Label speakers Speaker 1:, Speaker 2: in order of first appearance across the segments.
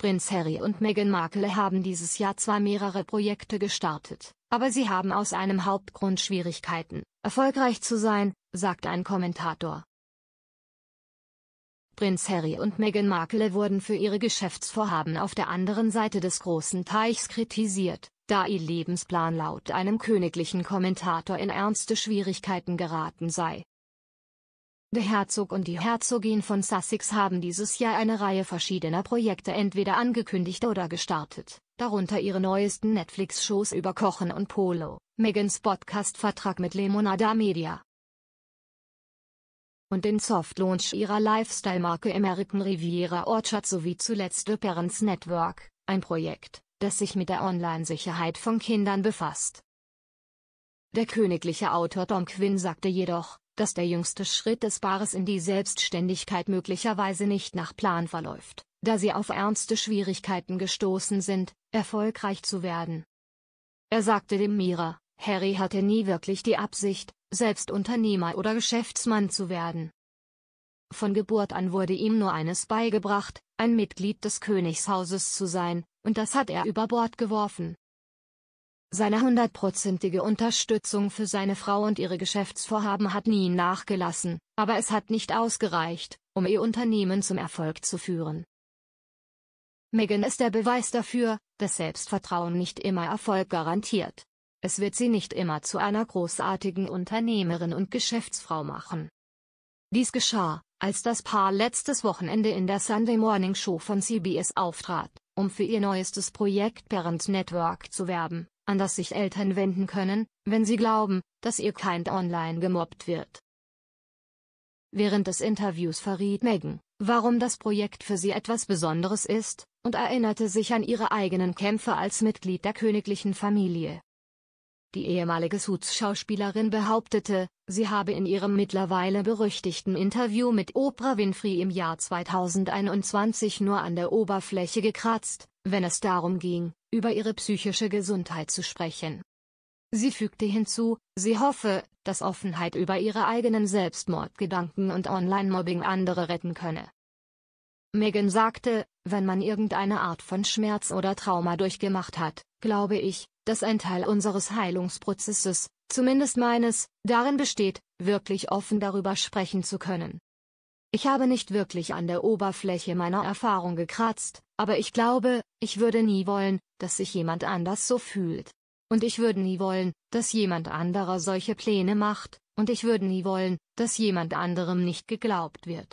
Speaker 1: Prinz Harry und Meghan Markle haben dieses Jahr zwar mehrere Projekte gestartet, aber sie haben aus einem Hauptgrund Schwierigkeiten, erfolgreich zu sein, sagt ein Kommentator. Prinz Harry und Meghan Markle wurden für ihre Geschäftsvorhaben auf der anderen Seite des großen Teichs kritisiert, da ihr Lebensplan laut einem königlichen Kommentator in ernste Schwierigkeiten geraten sei. Der Herzog und die Herzogin von Sussex haben dieses Jahr eine Reihe verschiedener Projekte entweder angekündigt oder gestartet, darunter ihre neuesten Netflix-Shows über Kochen und Polo, Megans Podcast-Vertrag mit Lemonada Media und den Softlaunch ihrer Lifestyle-Marke American Riviera Orchard sowie zuletzt The Parents Network, ein Projekt, das sich mit der Online-Sicherheit von Kindern befasst. Der königliche Autor Tom Quinn sagte jedoch, dass der jüngste Schritt des Paares in die Selbstständigkeit möglicherweise nicht nach Plan verläuft, da sie auf ernste Schwierigkeiten gestoßen sind, erfolgreich zu werden. Er sagte dem Mira, Harry hatte nie wirklich die Absicht, selbst Unternehmer oder Geschäftsmann zu werden. Von Geburt an wurde ihm nur eines beigebracht, ein Mitglied des Königshauses zu sein, und das hat er über Bord geworfen. Seine hundertprozentige Unterstützung für seine Frau und ihre Geschäftsvorhaben hat nie nachgelassen, aber es hat nicht ausgereicht, um ihr Unternehmen zum Erfolg zu führen. Megan ist der Beweis dafür, dass Selbstvertrauen nicht immer Erfolg garantiert. Es wird sie nicht immer zu einer großartigen Unternehmerin und Geschäftsfrau machen. Dies geschah, als das Paar letztes Wochenende in der Sunday Morning Show von CBS auftrat, um für ihr neuestes Projekt Parent Network zu werben an das sich Eltern wenden können, wenn sie glauben, dass ihr Kind online gemobbt wird. Während des Interviews verriet Megan, warum das Projekt für sie etwas Besonderes ist, und erinnerte sich an ihre eigenen Kämpfe als Mitglied der königlichen Familie. Die ehemalige Suits-Schauspielerin behauptete, sie habe in ihrem mittlerweile berüchtigten Interview mit Oprah Winfrey im Jahr 2021 nur an der Oberfläche gekratzt, wenn es darum ging, über ihre psychische Gesundheit zu sprechen. Sie fügte hinzu, sie hoffe, dass Offenheit über ihre eigenen Selbstmordgedanken und Online-Mobbing andere retten könne. Megan sagte, wenn man irgendeine Art von Schmerz oder Trauma durchgemacht hat, glaube ich, dass ein Teil unseres Heilungsprozesses, zumindest meines, darin besteht, wirklich offen darüber sprechen zu können. Ich habe nicht wirklich an der Oberfläche meiner Erfahrung gekratzt, aber ich glaube, ich würde nie wollen, dass sich jemand anders so fühlt. Und ich würde nie wollen, dass jemand anderer solche Pläne macht, und ich würde nie wollen, dass jemand anderem nicht geglaubt wird.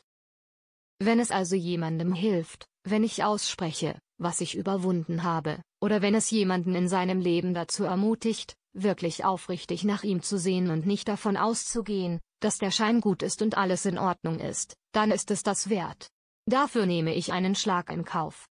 Speaker 1: Wenn es also jemandem hilft, wenn ich ausspreche, was ich überwunden habe, oder wenn es jemanden in seinem Leben dazu ermutigt, wirklich aufrichtig nach ihm zu sehen und nicht davon auszugehen, dass der Schein gut ist und alles in Ordnung ist, dann ist es das wert. Dafür nehme ich einen Schlag in Kauf.